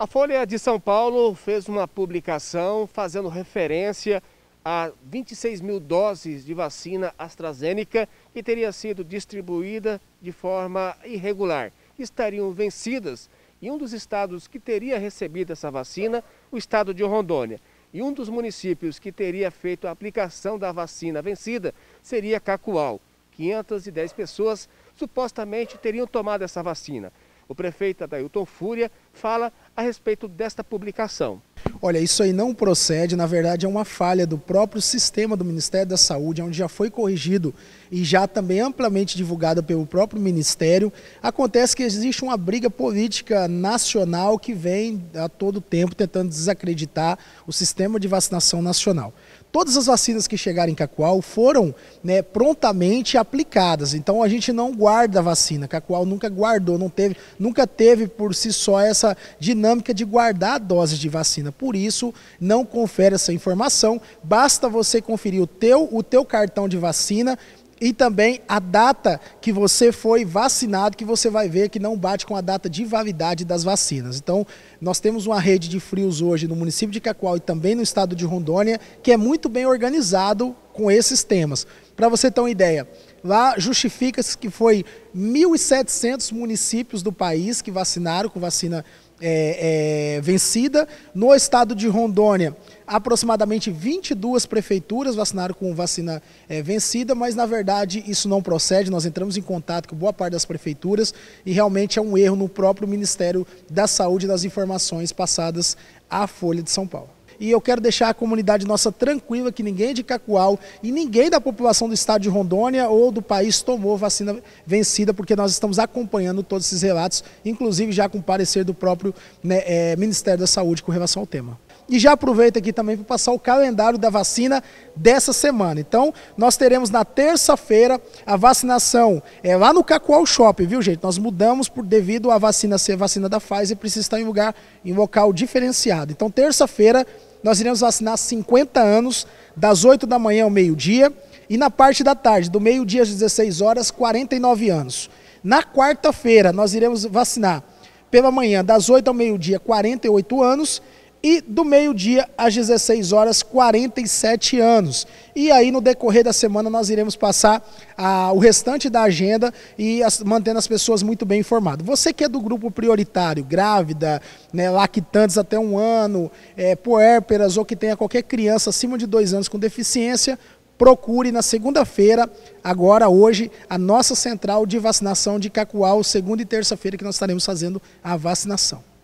A Folha de São Paulo fez uma publicação fazendo referência a 26 mil doses de vacina AstraZeneca que teria sido distribuída de forma irregular. Estariam vencidas e um dos estados que teria recebido essa vacina, o estado de Rondônia. E um dos municípios que teria feito a aplicação da vacina vencida seria Cacoal. 510 pessoas supostamente teriam tomado essa vacina. O prefeito Adailton Fúria fala a respeito desta publicação. Olha, isso aí não procede, na verdade é uma falha do próprio sistema do Ministério da Saúde, é onde já foi corrigido e já também amplamente divulgado pelo próprio Ministério. Acontece que existe uma briga política nacional que vem a todo tempo tentando desacreditar o sistema de vacinação nacional todas as vacinas que chegaram em Cacoal foram né, prontamente aplicadas. Então a gente não guarda a vacina. Cacoal nunca guardou, não teve, nunca teve por si só essa dinâmica de guardar doses de vacina vacina. Por isso, não confere essa informação, basta você conferir o teu, o teu cartão de vacina e também a data que você foi vacinado, que você vai ver que não bate com a data de validade das vacinas. Então, nós temos uma rede de frios hoje no município de Cacoal e também no estado de Rondônia, que é muito bem organizado com esses temas. Para você ter uma ideia, lá justifica-se que foi 1.700 municípios do país que vacinaram com vacina é, é, vencida. No estado de Rondônia, aproximadamente 22 prefeituras vacinaram com vacina é, vencida, mas na verdade isso não procede. Nós entramos em contato com boa parte das prefeituras e realmente é um erro no próprio Ministério da Saúde das informações passadas à Folha de São Paulo. E eu quero deixar a comunidade nossa tranquila que ninguém é de Cacoal e ninguém da população do estado de Rondônia ou do país tomou vacina vencida, porque nós estamos acompanhando todos esses relatos, inclusive já com parecer do próprio né, é, Ministério da Saúde com relação ao tema. E já aproveito aqui também para passar o calendário da vacina dessa semana. Então, nós teremos na terça-feira a vacinação é, lá no Cacoal Shopping, viu, gente? Nós mudamos por devido a vacina ser vacina da Pfizer, precisa estar em lugar, em local diferenciado. Então, terça-feira, nós iremos vacinar 50 anos, das 8 da manhã ao meio-dia, e na parte da tarde, do meio-dia às 16 horas, 49 anos. Na quarta-feira, nós iremos vacinar pela manhã, das 8 ao meio-dia, 48 anos, e do meio-dia às 16 horas 47 anos. E aí no decorrer da semana nós iremos passar ah, o restante da agenda e as, mantendo as pessoas muito bem informadas. Você que é do grupo prioritário, grávida, né, lactantes até um ano, é, puérperas ou que tenha qualquer criança acima de dois anos com deficiência, procure na segunda-feira, agora hoje, a nossa central de vacinação de Cacoal, segunda e terça-feira que nós estaremos fazendo a vacinação.